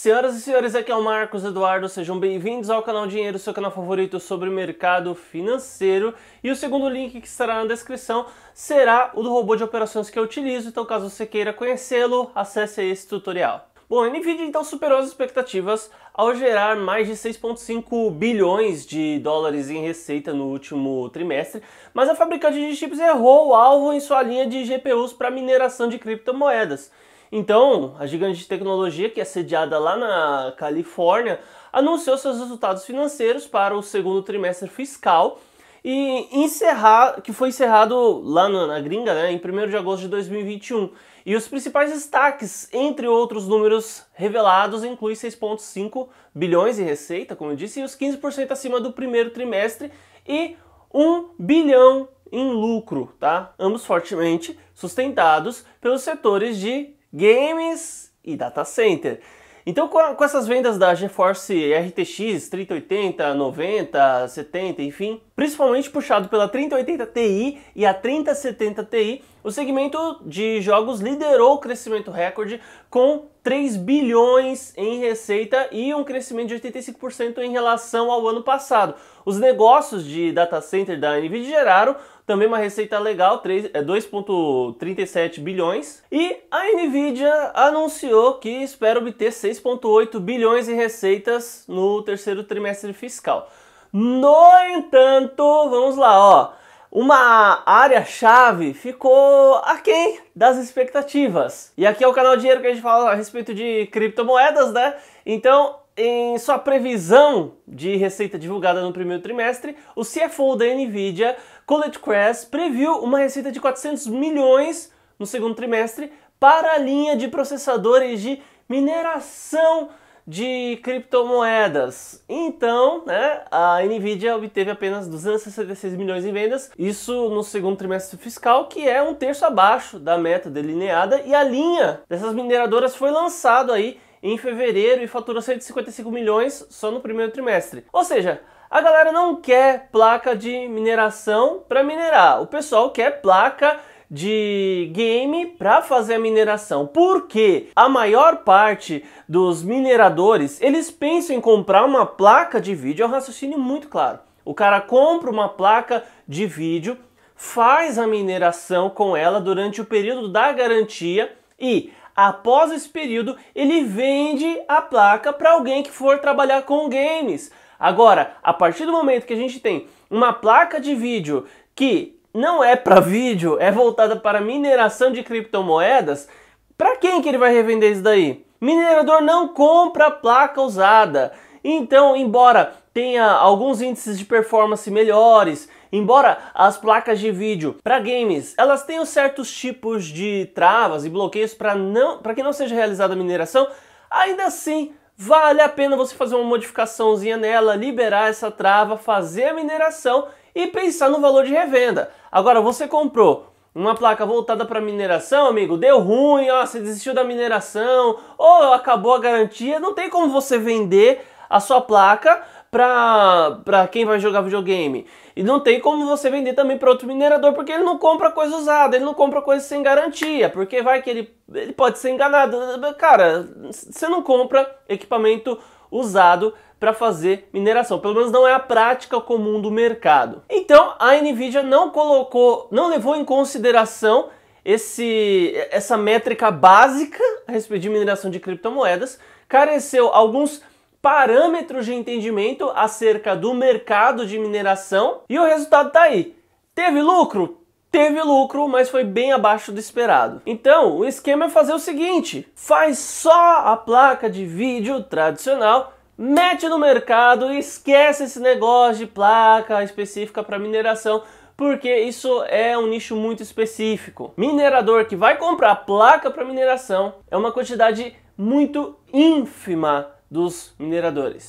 Senhoras e senhores, aqui é o Marcos Eduardo, sejam bem-vindos ao canal Dinheiro, seu canal favorito sobre o mercado financeiro. E o segundo link que estará na descrição será o do robô de operações que eu utilizo, então caso você queira conhecê-lo, acesse esse tutorial. Bom, a Nvidia então superou as expectativas ao gerar mais de 6,5 bilhões de dólares em receita no último trimestre, mas a fabricante de chips errou o alvo em sua linha de GPUs para mineração de criptomoedas. Então, a gigante de tecnologia, que é sediada lá na Califórnia, anunciou seus resultados financeiros para o segundo trimestre fiscal e encerrar, que foi encerrado lá na gringa, né, em 1 de agosto de 2021. E os principais destaques, entre outros números revelados, incluem 6,5 bilhões em receita, como eu disse, e os 15% acima do primeiro trimestre e 1 bilhão em lucro, tá? Ambos fortemente sustentados pelos setores de games e data center. Então, com essas vendas da GeForce RTX 3080, 90, 70, enfim, principalmente puxado pela 3080 Ti e a 3070 Ti, o segmento de jogos liderou o crescimento recorde com 3 bilhões em receita e um crescimento de 85% em relação ao ano passado. Os negócios de data center da Nvidia geraram também uma receita legal, 2,37 é, bilhões. E a Nvidia anunciou que espera obter 6,8 bilhões em receitas no terceiro trimestre fiscal. No entanto, vamos lá, ó. Uma área-chave ficou aquém das expectativas. E aqui é o canal Dinheiro que a gente fala a respeito de criptomoedas, né? Então, em sua previsão de receita divulgada no primeiro trimestre, o CFO da Nvidia, Colette Kress, previu uma receita de 400 milhões no segundo trimestre para a linha de processadores de mineração de criptomoedas. Então, né, a Nvidia obteve apenas 266 milhões em vendas, isso no segundo trimestre fiscal, que é um terço abaixo da meta delineada, e a linha dessas mineradoras foi lançada aí em fevereiro e fatura 155 milhões só no primeiro trimestre. Ou seja, a galera não quer placa de mineração para minerar, o pessoal quer placa de game para fazer a mineração, porque a maior parte dos mineradores eles pensam em comprar uma placa de vídeo, é um raciocínio muito claro. O cara compra uma placa de vídeo, faz a mineração com ela durante o período da garantia e após esse período ele vende a placa para alguém que for trabalhar com games. Agora, a partir do momento que a gente tem uma placa de vídeo que não é para vídeo, é voltada para mineração de criptomoedas, para quem que ele vai revender isso daí? Minerador não compra placa usada. Então, embora tenha alguns índices de performance melhores, embora as placas de vídeo para games, elas tenham certos tipos de travas e bloqueios para não, para que não seja realizada a mineração, ainda assim vale a pena você fazer uma modificaçãozinha nela, liberar essa trava, fazer a mineração e pensar no valor de revenda. Agora, você comprou uma placa voltada para mineração, amigo, deu ruim, ó, você desistiu da mineração, ou acabou a garantia, não tem como você vender a sua placa para pra quem vai jogar videogame. E não tem como você vender também para outro minerador, porque ele não compra coisa usada, ele não compra coisa sem garantia, porque vai que ele, ele pode ser enganado. Cara, você não compra equipamento usado para fazer mineração. Pelo menos não é a prática comum do mercado. Então a Nvidia não colocou, não levou em consideração esse, essa métrica básica a respeito de mineração de criptomoedas, careceu alguns parâmetros de entendimento acerca do mercado de mineração e o resultado tá aí. Teve lucro? Teve lucro, mas foi bem abaixo do esperado. Então, o esquema é fazer o seguinte: faz só a placa de vídeo tradicional mete no mercado, e esquece esse negócio de placa específica para mineração, porque isso é um nicho muito específico. Minerador que vai comprar placa para mineração é uma quantidade muito ínfima dos mineradores.